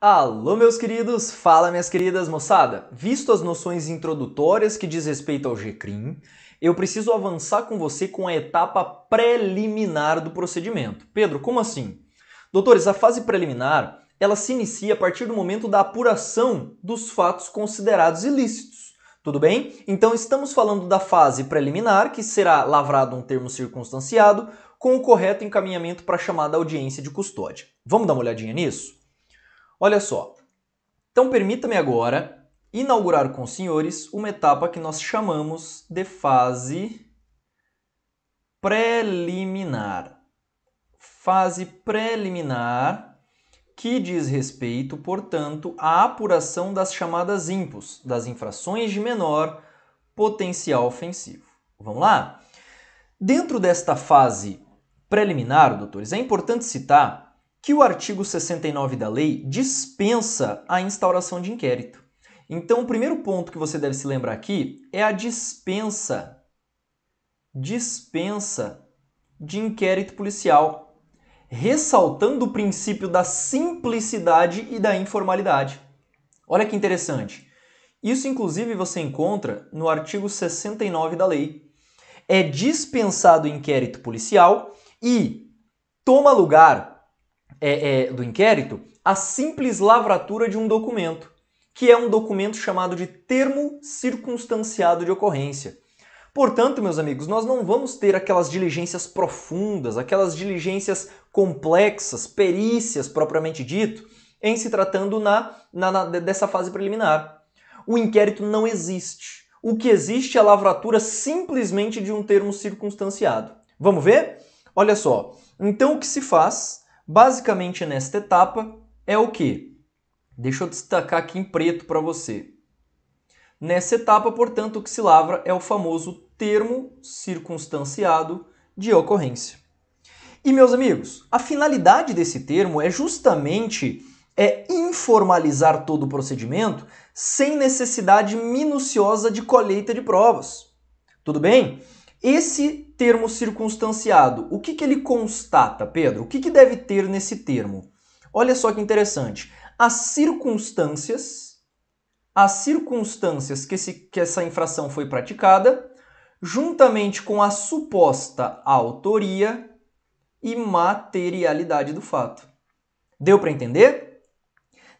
Alô, meus queridos! Fala, minhas queridas, moçada! Visto as noções introdutórias que diz respeito ao GCRIM, eu preciso avançar com você com a etapa preliminar do procedimento. Pedro, como assim? Doutores, a fase preliminar ela se inicia a partir do momento da apuração dos fatos considerados ilícitos. Tudo bem? Então estamos falando da fase preliminar, que será lavrado um termo circunstanciado com o correto encaminhamento para a chamada audiência de custódia. Vamos dar uma olhadinha nisso? Olha só. Então permita-me agora inaugurar com os senhores uma etapa que nós chamamos de fase preliminar. Fase preliminar que diz respeito, portanto, à apuração das chamadas impus, das infrações de menor potencial ofensivo. Vamos lá? Dentro desta fase preliminar, doutores, é importante citar que o artigo 69 da lei dispensa a instauração de inquérito. Então, o primeiro ponto que você deve se lembrar aqui é a dispensa, dispensa de inquérito policial, ressaltando o princípio da simplicidade e da informalidade. Olha que interessante. Isso, inclusive, você encontra no artigo 69 da lei. É dispensado o inquérito policial e toma lugar é, é, do inquérito a simples lavratura de um documento, que é um documento chamado de termo circunstanciado de ocorrência. Portanto, meus amigos, nós não vamos ter aquelas diligências profundas, aquelas diligências complexas, perícias propriamente dito, em se tratando na, na, na dessa fase preliminar. O inquérito não existe. O que existe é a lavratura simplesmente de um termo circunstanciado. Vamos ver? Olha só. Então, o que se faz Basicamente, nesta etapa, é o que? Deixa eu destacar aqui em preto para você. Nessa etapa, portanto, o que se lavra é o famoso termo circunstanciado de ocorrência. E, meus amigos, a finalidade desse termo é justamente é informalizar todo o procedimento sem necessidade minuciosa de colheita de provas. Tudo bem? Esse termo circunstanciado, o que, que ele constata, Pedro? O que, que deve ter nesse termo? Olha só que interessante. As circunstâncias, as circunstâncias que, esse, que essa infração foi praticada, juntamente com a suposta autoria e materialidade do fato. Deu para entender?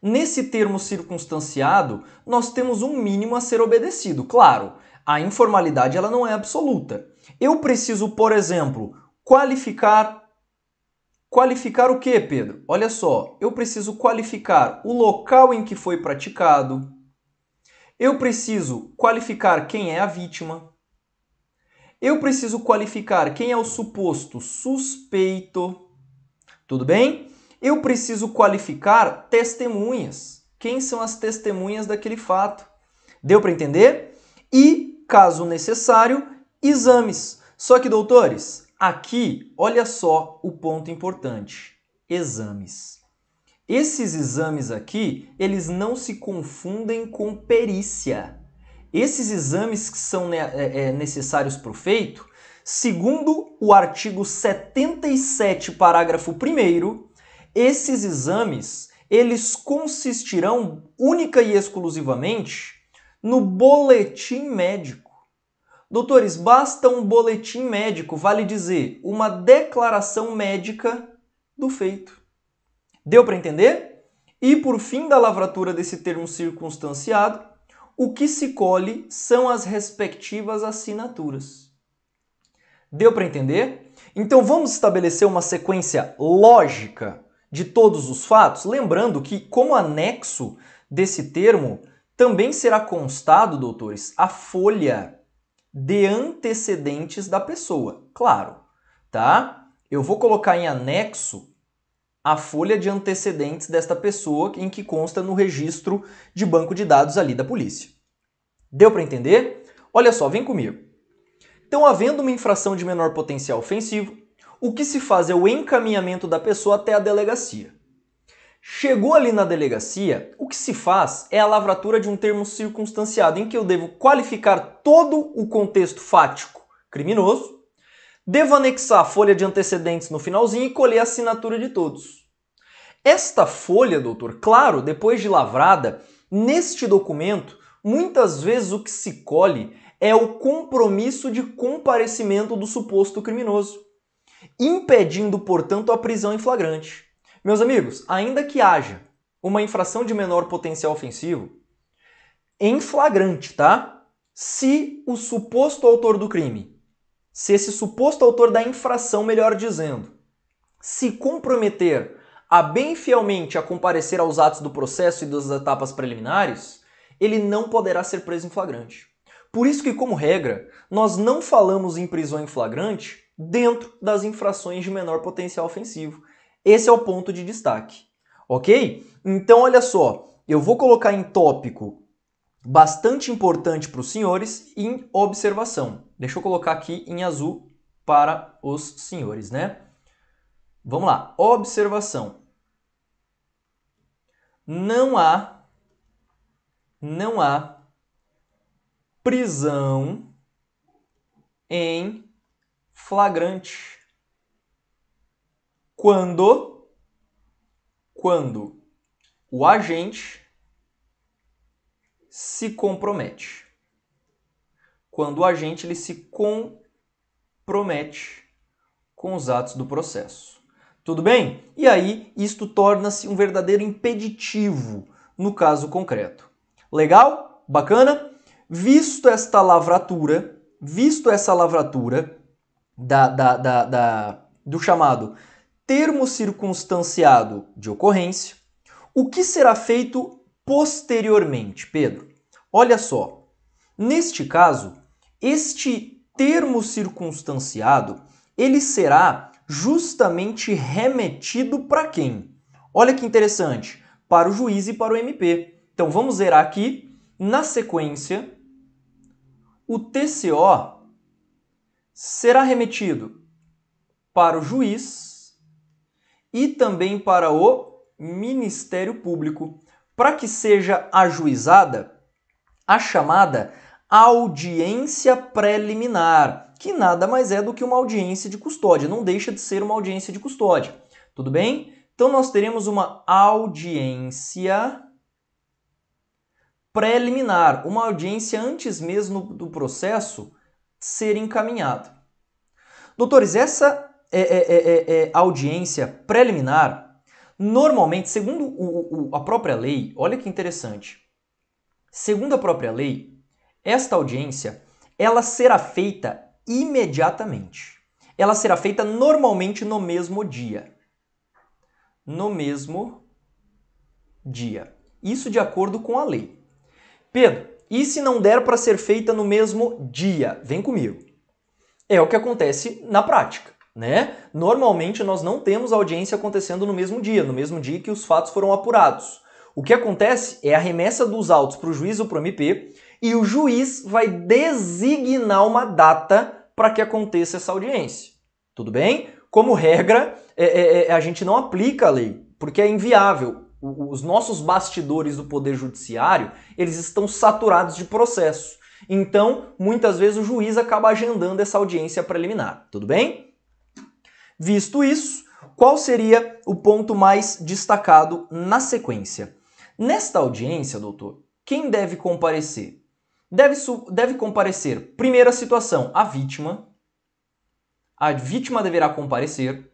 Nesse termo circunstanciado, nós temos um mínimo a ser obedecido. Claro, a informalidade ela não é absoluta. Eu preciso, por exemplo, qualificar qualificar o que, Pedro? Olha só, eu preciso qualificar o local em que foi praticado. Eu preciso qualificar quem é a vítima. Eu preciso qualificar quem é o suposto suspeito. Tudo bem? Eu preciso qualificar testemunhas. Quem são as testemunhas daquele fato? Deu para entender? E caso necessário, exames. Só que, doutores, aqui olha só o ponto importante: exames. Esses exames aqui, eles não se confundem com perícia. Esses exames que são é, é, necessários para o feito, segundo o artigo 77, parágrafo 1 esses exames, eles consistirão única e exclusivamente no boletim médico. Doutores, basta um boletim médico, vale dizer, uma declaração médica do feito. Deu para entender? E por fim da lavratura desse termo circunstanciado, o que se colhe são as respectivas assinaturas. Deu para entender? Então vamos estabelecer uma sequência lógica de todos os fatos, lembrando que, como anexo desse termo, também será constado, doutores, a folha de antecedentes da pessoa, claro, tá? Eu vou colocar em anexo a folha de antecedentes desta pessoa em que consta no registro de banco de dados ali da polícia. Deu para entender? Olha só, vem comigo. Então, havendo uma infração de menor potencial ofensivo, o que se faz é o encaminhamento da pessoa até a delegacia. Chegou ali na delegacia, o que se faz é a lavratura de um termo circunstanciado em que eu devo qualificar todo o contexto fático criminoso, devo anexar a folha de antecedentes no finalzinho e colher a assinatura de todos. Esta folha, doutor, claro, depois de lavrada, neste documento, muitas vezes o que se colhe é o compromisso de comparecimento do suposto criminoso, impedindo, portanto, a prisão em flagrante. Meus amigos, ainda que haja uma infração de menor potencial ofensivo, em flagrante, tá? Se o suposto autor do crime, se esse suposto autor da infração, melhor dizendo, se comprometer a bem fielmente a comparecer aos atos do processo e das etapas preliminares, ele não poderá ser preso em flagrante. Por isso que, como regra, nós não falamos em prisão em flagrante dentro das infrações de menor potencial ofensivo, esse é o ponto de destaque, ok? Então, olha só, eu vou colocar em tópico bastante importante para os senhores em observação. Deixa eu colocar aqui em azul para os senhores, né? Vamos lá, observação. Não há, não há prisão em flagrante quando quando o agente se compromete. Quando o agente ele se compromete com os atos do processo. Tudo bem? E aí isto torna-se um verdadeiro impeditivo no caso concreto. Legal? Bacana? Visto esta lavratura, visto essa lavratura da, da, da, da do chamado termo circunstanciado de ocorrência, o que será feito posteriormente, Pedro? Olha só, neste caso, este termo circunstanciado, ele será justamente remetido para quem? Olha que interessante, para o juiz e para o MP. Então vamos zerar aqui, na sequência, o TCO será remetido para o juiz e também para o Ministério Público, para que seja ajuizada a chamada audiência preliminar, que nada mais é do que uma audiência de custódia, não deixa de ser uma audiência de custódia. Tudo bem? Então nós teremos uma audiência preliminar, uma audiência antes mesmo do processo ser encaminhado. Doutores, essa é é, é, é, é, audiência preliminar, normalmente, segundo o, o, a própria lei, olha que interessante, segundo a própria lei, esta audiência ela será feita imediatamente. Ela será feita normalmente no mesmo dia. No mesmo dia. Isso de acordo com a lei. Pedro, e se não der para ser feita no mesmo dia? Vem comigo. É o que acontece na prática né? Normalmente nós não temos a audiência acontecendo no mesmo dia, no mesmo dia que os fatos foram apurados. O que acontece é a remessa dos autos para o juiz ou para o MP e o juiz vai designar uma data para que aconteça essa audiência. Tudo bem? Como regra, é, é, é, a gente não aplica a lei, porque é inviável. O, os nossos bastidores do Poder Judiciário, eles estão saturados de processo. Então, muitas vezes o juiz acaba agendando essa audiência preliminar. Tudo bem? Visto isso, qual seria o ponto mais destacado na sequência? Nesta audiência, doutor, quem deve comparecer? Deve, deve comparecer, primeira situação, a vítima. A vítima deverá comparecer.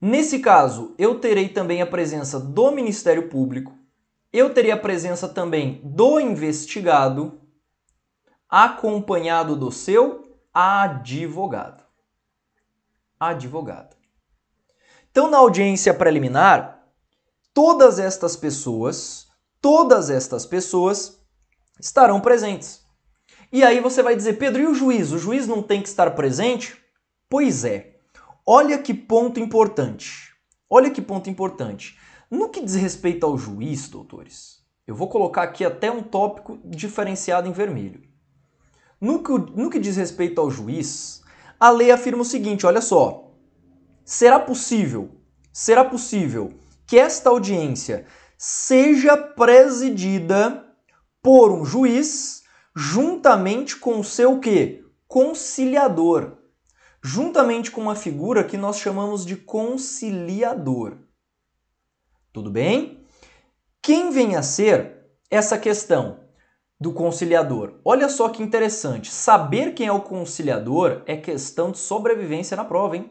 Nesse caso, eu terei também a presença do Ministério Público, eu teria a presença também do investigado, acompanhado do seu advogado advogada. Então, na audiência preliminar, todas estas pessoas, todas estas pessoas estarão presentes. E aí você vai dizer, Pedro, e o juiz? O juiz não tem que estar presente? Pois é. Olha que ponto importante. Olha que ponto importante. No que diz respeito ao juiz, doutores, eu vou colocar aqui até um tópico diferenciado em vermelho. No que, no que diz respeito ao juiz, a lei afirma o seguinte: olha só. Será possível, será possível que esta audiência seja presidida por um juiz juntamente com o seu quê? Conciliador. Juntamente com uma figura que nós chamamos de conciliador. Tudo bem? Quem vem a ser essa questão? do conciliador. Olha só que interessante. Saber quem é o conciliador é questão de sobrevivência na prova, hein?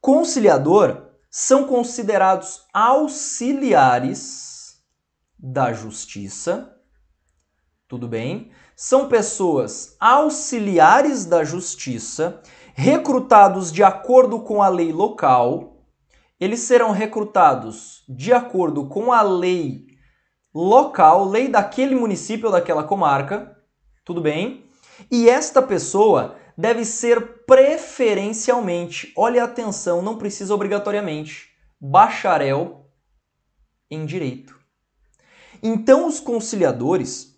Conciliador são considerados auxiliares da justiça. Tudo bem? São pessoas auxiliares da justiça, recrutados de acordo com a lei local. Eles serão recrutados de acordo com a lei local, lei daquele município ou daquela comarca, tudo bem? E esta pessoa deve ser preferencialmente, olhe atenção, não precisa obrigatoriamente, bacharel em direito. Então os conciliadores,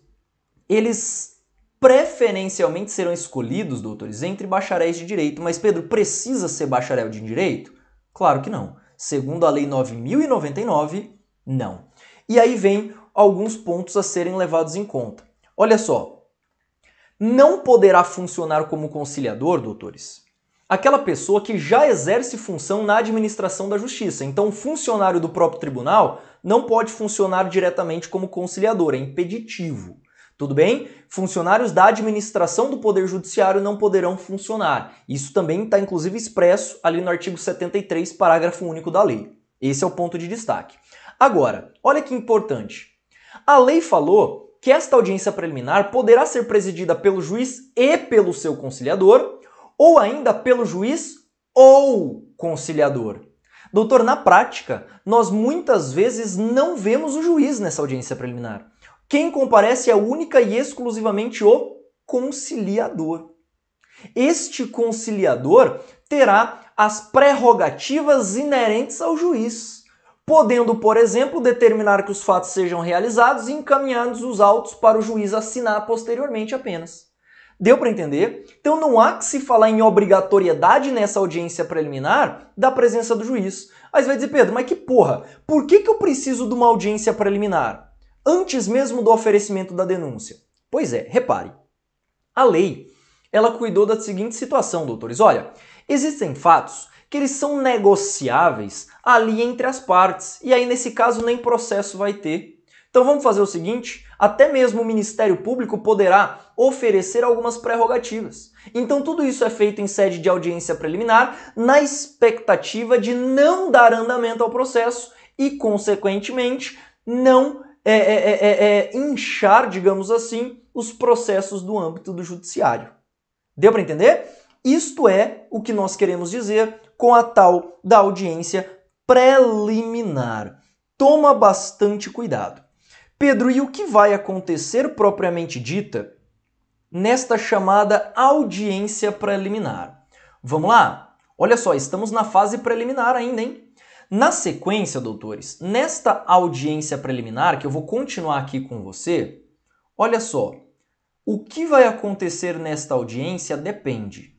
eles preferencialmente serão escolhidos, doutores, entre bacharéis de direito, mas Pedro precisa ser bacharel de direito? Claro que não. Segundo a lei 9099, não. E aí vem alguns pontos a serem levados em conta. Olha só. Não poderá funcionar como conciliador, doutores, aquela pessoa que já exerce função na administração da justiça. Então, o funcionário do próprio tribunal não pode funcionar diretamente como conciliador, é impeditivo. Tudo bem? Funcionários da administração do Poder Judiciário não poderão funcionar. Isso também está, inclusive, expresso ali no artigo 73, parágrafo único da lei. Esse é o ponto de destaque. Agora, olha que importante. A lei falou que esta audiência preliminar poderá ser presidida pelo juiz e pelo seu conciliador, ou ainda pelo juiz ou conciliador. Doutor, na prática, nós muitas vezes não vemos o juiz nessa audiência preliminar. Quem comparece é única e exclusivamente o conciliador. Este conciliador terá as prerrogativas inerentes ao juiz podendo, por exemplo, determinar que os fatos sejam realizados e encaminhados os autos para o juiz assinar posteriormente apenas. Deu para entender? Então não há que se falar em obrigatoriedade nessa audiência preliminar da presença do juiz. Aí você vai dizer, Pedro, mas que porra, por que, que eu preciso de uma audiência preliminar? Antes mesmo do oferecimento da denúncia. Pois é, repare. A lei, ela cuidou da seguinte situação, doutores. Olha, existem fatos que eles são negociáveis ali entre as partes. E aí, nesse caso, nem processo vai ter. Então vamos fazer o seguinte: até mesmo o Ministério Público poderá oferecer algumas prerrogativas. Então tudo isso é feito em sede de audiência preliminar, na expectativa de não dar andamento ao processo e, consequentemente, não é, é, é, é, é inchar, digamos assim, os processos do âmbito do judiciário. Deu para entender? Isto é o que nós queremos dizer com a tal da audiência preliminar. Toma bastante cuidado. Pedro, e o que vai acontecer propriamente dita nesta chamada audiência preliminar? Vamos lá? Olha só, estamos na fase preliminar ainda, hein? Na sequência, doutores, nesta audiência preliminar, que eu vou continuar aqui com você, olha só, o que vai acontecer nesta audiência depende.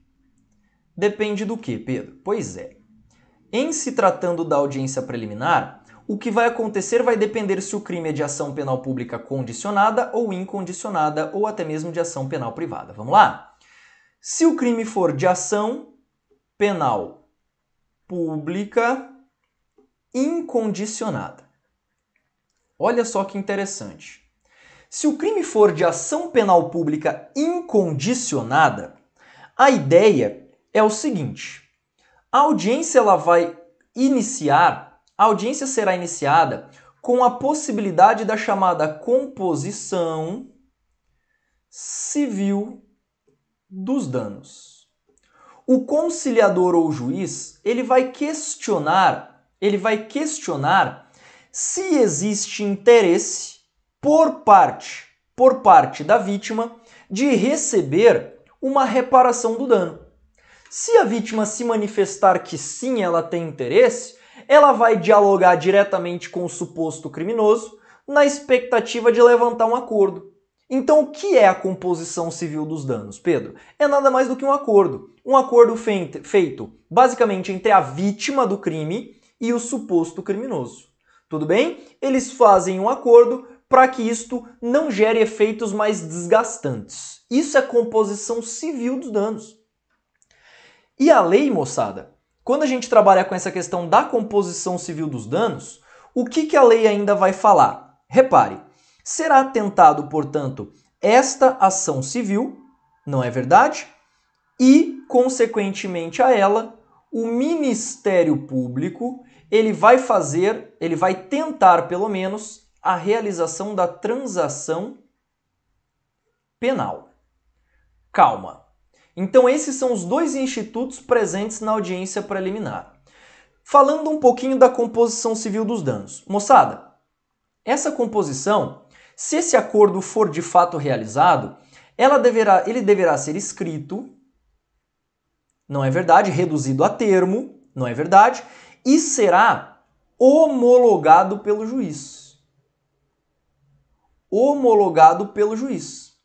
Depende do que, Pedro? Pois é. Em se tratando da audiência preliminar, o que vai acontecer vai depender se o crime é de ação penal pública condicionada ou incondicionada, ou até mesmo de ação penal privada. Vamos lá? Se o crime for de ação penal pública incondicionada. Olha só que interessante. Se o crime for de ação penal pública incondicionada, a ideia é o seguinte: a audiência ela vai iniciar, a audiência será iniciada com a possibilidade da chamada composição civil dos danos. O conciliador ou juiz, ele vai questionar, ele vai questionar se existe interesse por parte, por parte da vítima de receber uma reparação do dano. Se a vítima se manifestar que sim, ela tem interesse, ela vai dialogar diretamente com o suposto criminoso na expectativa de levantar um acordo. Então, o que é a composição civil dos danos, Pedro? É nada mais do que um acordo. Um acordo feito basicamente entre a vítima do crime e o suposto criminoso. Tudo bem? Eles fazem um acordo para que isto não gere efeitos mais desgastantes. Isso é composição civil dos danos. E a lei, moçada? Quando a gente trabalha com essa questão da composição civil dos danos, o que, que a lei ainda vai falar? Repare, será tentado, portanto, esta ação civil, não é verdade? E, consequentemente a ela, o Ministério Público, ele vai fazer, ele vai tentar, pelo menos, a realização da transação penal. Calma. Então, esses são os dois institutos presentes na audiência preliminar. Falando um pouquinho da composição civil dos danos. Moçada, essa composição, se esse acordo for de fato realizado, ela deverá, ele deverá ser escrito, não é verdade, reduzido a termo, não é verdade, e será homologado pelo juiz. Homologado pelo juiz.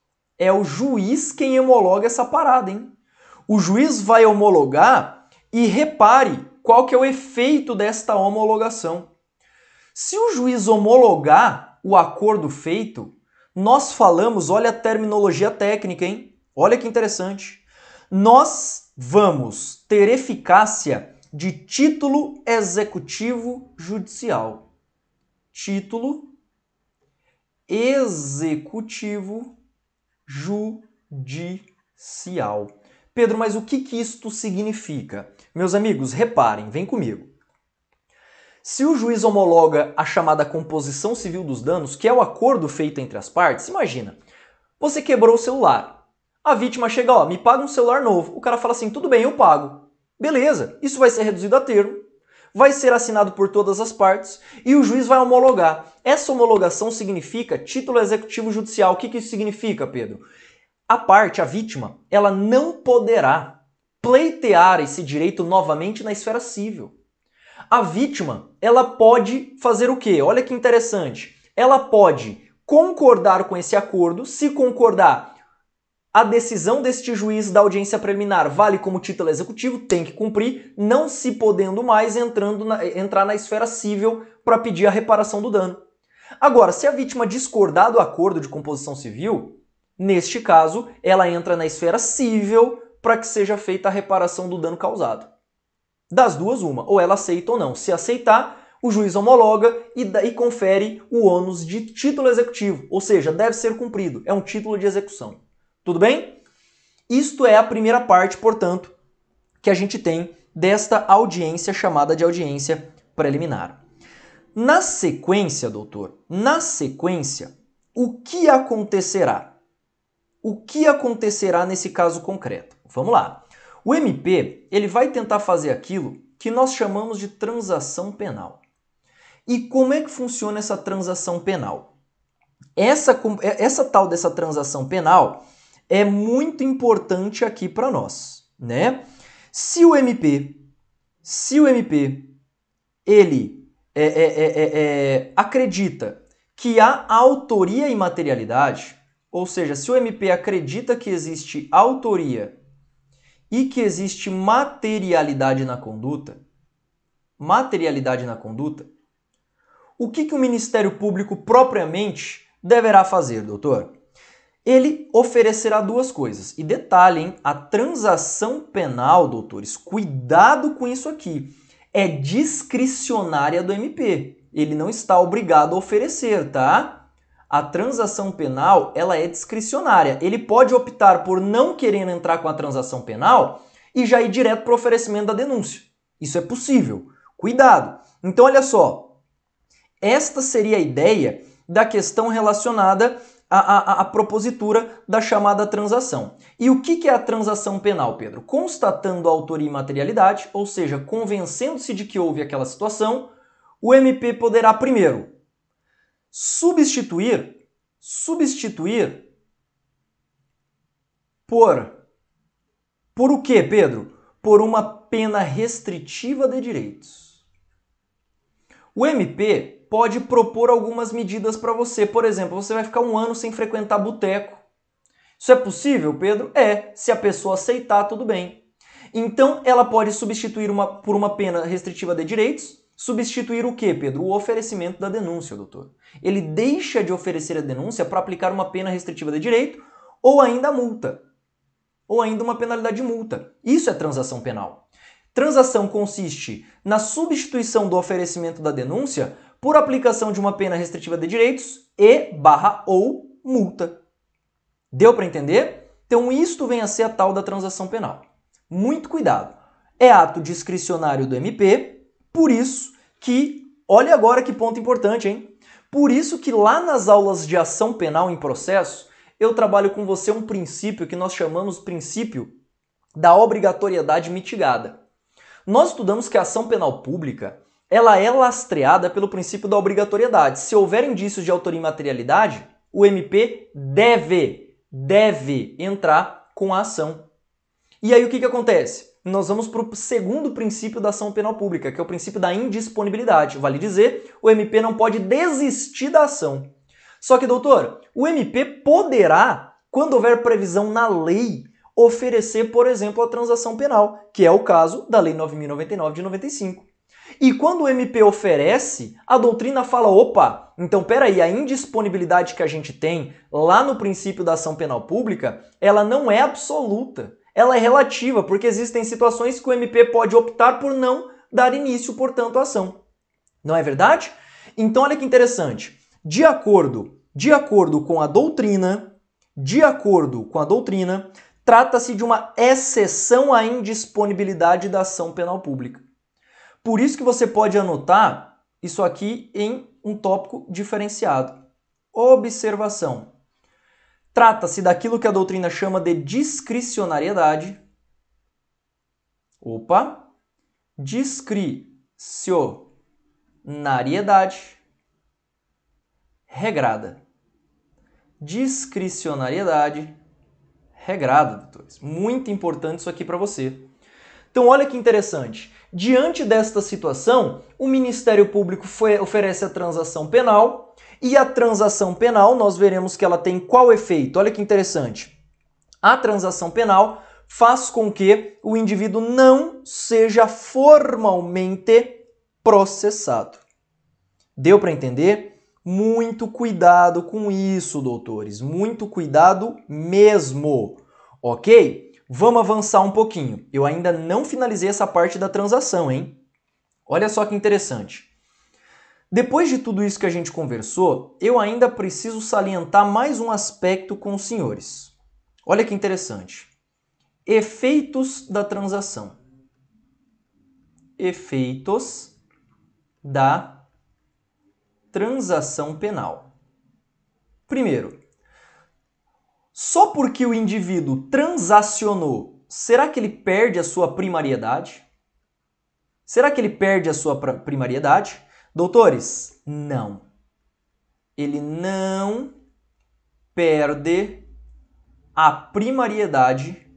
É o juiz quem homologa essa parada, hein? O juiz vai homologar e repare qual que é o efeito desta homologação. Se o juiz homologar o acordo feito, nós falamos, olha a terminologia técnica, hein? Olha que interessante. Nós vamos ter eficácia de título executivo judicial. Título executivo judicial. Pedro, mas o que, que isto significa? Meus amigos, reparem, vem comigo. Se o juiz homologa a chamada composição civil dos danos, que é o acordo feito entre as partes, imagina, você quebrou o celular. A vítima chega, ó, me paga um celular novo. O cara fala assim, tudo bem, eu pago. Beleza, isso vai ser reduzido a termo vai ser assinado por todas as partes e o juiz vai homologar. Essa homologação significa título executivo judicial. O que, que isso significa, Pedro? A parte, a vítima, ela não poderá pleitear esse direito novamente na esfera civil. A vítima, ela pode fazer o quê? Olha que interessante. Ela pode concordar com esse acordo, se concordar, a decisão deste juiz da audiência preliminar vale como título executivo, tem que cumprir, não se podendo mais entrando na, entrar na esfera civil para pedir a reparação do dano. Agora, se a vítima discordar do acordo de composição civil, neste caso, ela entra na esfera civil para que seja feita a reparação do dano causado. Das duas, uma, ou ela aceita ou não. Se aceitar, o juiz homologa e, e confere o ônus de título executivo, ou seja, deve ser cumprido, é um título de execução. Tudo bem? Isto é a primeira parte, portanto, que a gente tem desta audiência chamada de audiência preliminar. Na sequência, doutor, na sequência, o que acontecerá? O que acontecerá nesse caso concreto? Vamos lá. O MP, ele vai tentar fazer aquilo que nós chamamos de transação penal. E como é que funciona essa transação penal? Essa, é, essa tal dessa transação penal, é muito importante aqui para nós, né? Se o MP, se o MP, ele é é, é, é, é, acredita que há autoria e materialidade, ou seja, se o MP acredita que existe autoria e que existe materialidade na conduta, materialidade na conduta, o que, que o Ministério Público propriamente deverá fazer, doutor? ele oferecerá duas coisas. E detalhe, hein? a transação penal, doutores, cuidado com isso aqui, é discricionária do MP. Ele não está obrigado a oferecer, tá? A transação penal, ela é discricionária. Ele pode optar por não querer entrar com a transação penal e já ir direto para o oferecimento da denúncia. Isso é possível. Cuidado. Então, olha só. Esta seria a ideia da questão relacionada a, a, a, propositura da chamada transação. E o que, que é a transação penal, Pedro? Constatando a autoria e materialidade, ou seja, convencendo-se de que houve aquela situação, o MP poderá primeiro substituir, substituir por por o que Pedro? Por uma pena restritiva de direitos. O MP pode propor algumas medidas para você. Por exemplo, você vai ficar um ano sem frequentar boteco. Isso é possível, Pedro? É, se a pessoa aceitar, tudo bem. Então, ela pode substituir uma, por uma pena restritiva de direitos, substituir o que, Pedro? O oferecimento da denúncia, doutor. Ele deixa de oferecer a denúncia para aplicar uma pena restritiva de direito ou ainda a multa. Ou ainda uma penalidade de multa. Isso é transação penal. Transação consiste na substituição do oferecimento da denúncia por aplicação de uma pena restritiva de direitos e barra ou multa. Deu para entender? Então isto vem a ser a tal da transação penal. Muito cuidado. É ato discricionário do MP, por isso que, olha agora que ponto importante, hein? Por isso que lá nas aulas de ação penal em processo, eu trabalho com você um princípio que nós chamamos princípio da obrigatoriedade mitigada. Nós estudamos que a ação penal pública ela é lastreada pelo princípio da obrigatoriedade. Se houver indícios de autoria e materialidade, o MP deve, deve entrar com a ação. E aí o que, que acontece? Nós vamos para o segundo princípio da ação penal pública, que é o princípio da indisponibilidade. Vale dizer, o MP não pode desistir da ação. Só que, doutor, o MP poderá, quando houver previsão na lei, oferecer, por exemplo, a transação penal, que é o caso da Lei 9099 de 95. E quando o MP oferece, a doutrina fala: opa, então peraí, a indisponibilidade que a gente tem lá no princípio da ação penal pública, ela não é absoluta. Ela é relativa, porque existem situações que o MP pode optar por não dar início, portanto, à ação. Não é verdade? Então olha que interessante. De acordo, de acordo com a doutrina, de acordo com a doutrina, trata-se de uma exceção à indisponibilidade da ação penal pública. Por isso que você pode anotar isso aqui em um tópico diferenciado. Observação. Trata-se daquilo que a doutrina chama de discricionariedade. Opa! Discricionariedade regrada. Discricionariedade regrada, doutores. Muito importante isso aqui para você. Então, olha que interessante. Diante desta situação, o Ministério Público foi, oferece a transação penal e a transação penal, nós veremos que ela tem qual efeito. Olha que interessante. A transação penal faz com que o indivíduo não seja formalmente processado. Deu para entender? Muito cuidado com isso, doutores. Muito cuidado mesmo, ok? Vamos avançar um pouquinho. Eu ainda não finalizei essa parte da transação, hein? Olha só que interessante. Depois de tudo isso que a gente conversou, eu ainda preciso salientar mais um aspecto com os senhores. Olha que interessante. Efeitos da transação. Efeitos da transação penal. Primeiro, só porque o indivíduo transacionou, será que ele perde a sua primariedade? Será que ele perde a sua primariedade? Doutores, não. Ele não perde a primariedade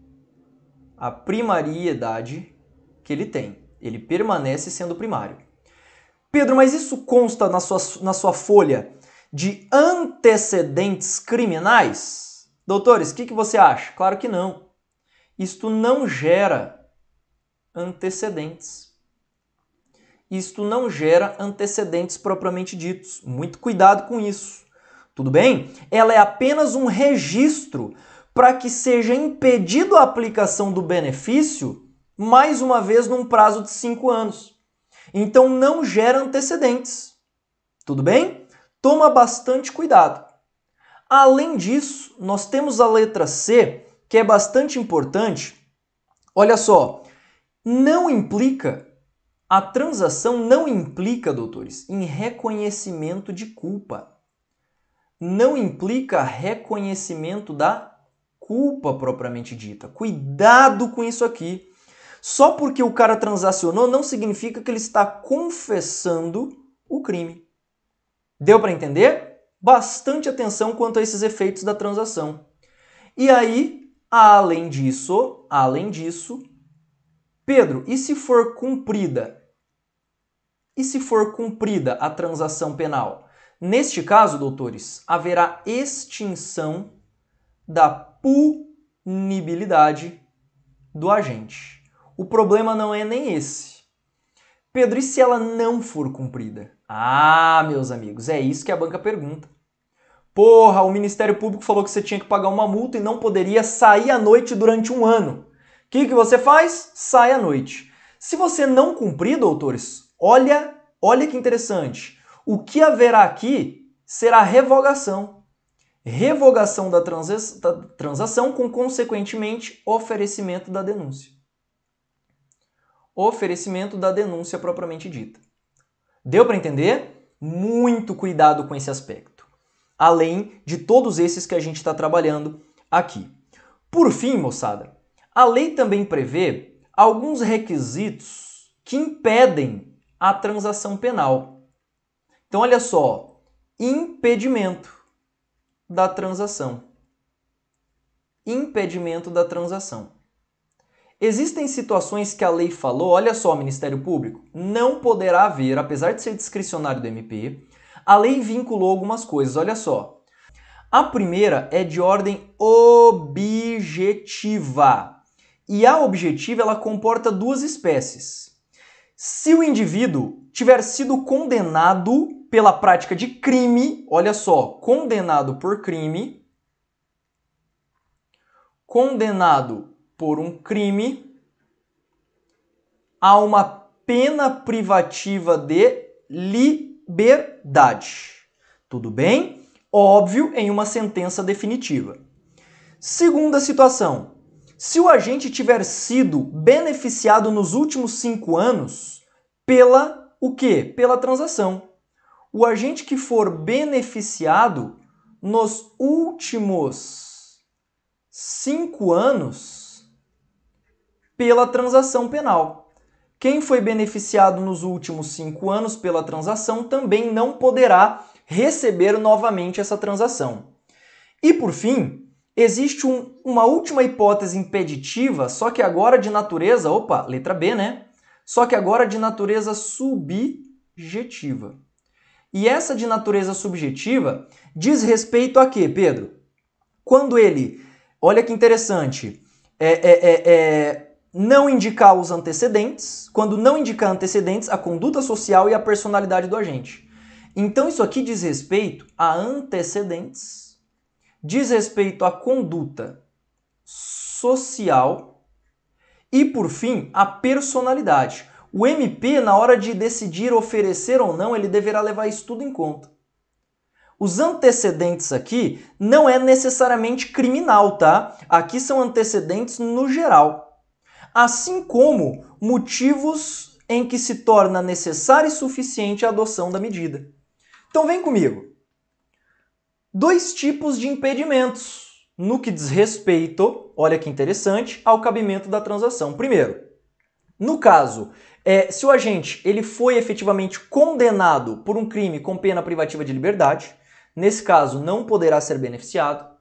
a primariedade que ele tem. Ele permanece sendo primário. Pedro, mas isso consta na sua, na sua folha de antecedentes criminais? Doutores, o que, que você acha? Claro que não. Isto não gera antecedentes. Isto não gera antecedentes propriamente ditos. Muito cuidado com isso. Tudo bem? Ela é apenas um registro para que seja impedido a aplicação do benefício, mais uma vez, num prazo de cinco anos. Então não gera antecedentes. Tudo bem? Toma bastante cuidado. Além disso, nós temos a letra C, que é bastante importante. Olha só, não implica, a transação não implica, doutores, em reconhecimento de culpa. Não implica reconhecimento da culpa propriamente dita. Cuidado com isso aqui. Só porque o cara transacionou não significa que ele está confessando o crime. Deu para entender? bastante atenção quanto a esses efeitos da transação. E aí, além disso, além disso, Pedro, e se for cumprida? E se for cumprida a transação penal? Neste caso, doutores, haverá extinção da punibilidade do agente. O problema não é nem esse. Pedro, e se ela não for cumprida? Ah, meus amigos, é isso que a banca pergunta. Porra, o Ministério Público falou que você tinha que pagar uma multa e não poderia sair à noite durante um ano. O que, que você faz? Sai à noite. Se você não cumprir, doutores, olha, olha que interessante. O que haverá aqui será revogação. Revogação da, transa da transação com, consequentemente, oferecimento da denúncia. Oferecimento da denúncia propriamente dita. Deu para entender? Muito cuidado com esse aspecto além de todos esses que a gente está trabalhando aqui. Por fim, moçada, a lei também prevê alguns requisitos que impedem a transação penal. Então, olha só: impedimento da transação. Impedimento da transação. Existem situações que a lei falou, olha só, Ministério Público, não poderá haver, apesar de ser discricionário do MP, a lei vinculou algumas coisas, olha só. A primeira é de ordem objetiva. E a objetiva ela comporta duas espécies. Se o indivíduo tiver sido condenado pela prática de crime, olha só, condenado por crime, condenado por um crime a uma pena privativa de liberdade liberdade. Tudo bem? Óbvio em uma sentença definitiva. Segunda situação: se o agente tiver sido beneficiado nos últimos cinco anos pela o quê? Pela transação. O agente que for beneficiado nos últimos cinco anos pela transação penal. Quem foi beneficiado nos últimos cinco anos pela transação também não poderá receber novamente essa transação. E por fim, existe um, uma última hipótese impeditiva, só que agora de natureza, opa, letra B, né? Só que agora de natureza subjetiva. E essa de natureza subjetiva diz respeito a quê, Pedro? Quando ele, olha que interessante, é, é, é, é não indicar os antecedentes, quando não indicar antecedentes, a conduta social e a personalidade do agente. Então isso aqui diz respeito a antecedentes, diz respeito à conduta social e por fim a personalidade. O MP na hora de decidir oferecer ou não, ele deverá levar isso tudo em conta. Os antecedentes aqui não é necessariamente criminal, tá? Aqui são antecedentes no geral assim como motivos em que se torna necessária e suficiente a adoção da medida. Então vem comigo. Dois tipos de impedimentos no que diz respeito, olha que interessante, ao cabimento da transação. Primeiro, no caso, é, se o agente ele foi efetivamente condenado por um crime com pena privativa de liberdade, nesse caso não poderá ser beneficiado.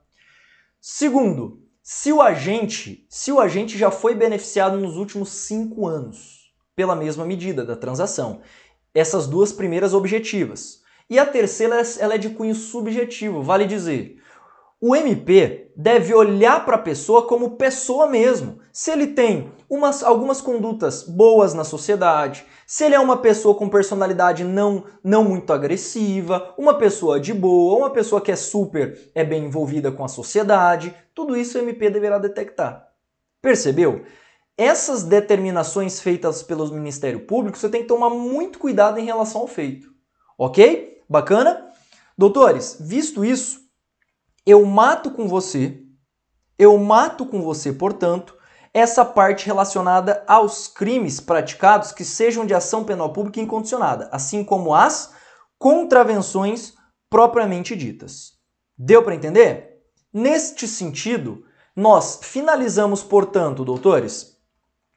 Segundo, se o agente, se o agente já foi beneficiado nos últimos cinco anos pela mesma medida da transação, essas duas primeiras objetivas. E a terceira ela é de cunho subjetivo, vale dizer, o MP deve olhar para a pessoa como pessoa mesmo. Se ele tem umas, algumas condutas boas na sociedade, se ele é uma pessoa com personalidade não, não muito agressiva, uma pessoa de boa, uma pessoa que é super, é bem envolvida com a sociedade, tudo isso o MP deverá detectar. Percebeu? Essas determinações feitas pelo Ministério Público, você tem que tomar muito cuidado em relação ao feito. Ok? Bacana? Doutores, visto isso, eu mato com você, eu mato com você, portanto, essa parte relacionada aos crimes praticados que sejam de ação penal pública incondicionada, assim como as contravenções propriamente ditas. Deu para entender? Neste sentido, nós finalizamos, portanto, doutores,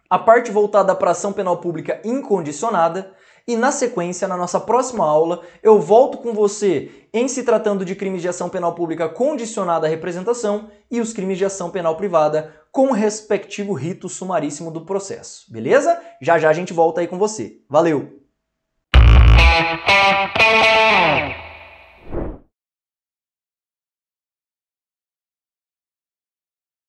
a parte voltada para ação penal pública incondicionada e na sequência, na nossa próxima aula, eu volto com você em se tratando de crimes de ação penal pública condicionada à representação e os crimes de ação penal privada com o respectivo rito sumaríssimo do processo. Beleza? Já já a gente volta aí com você. Valeu!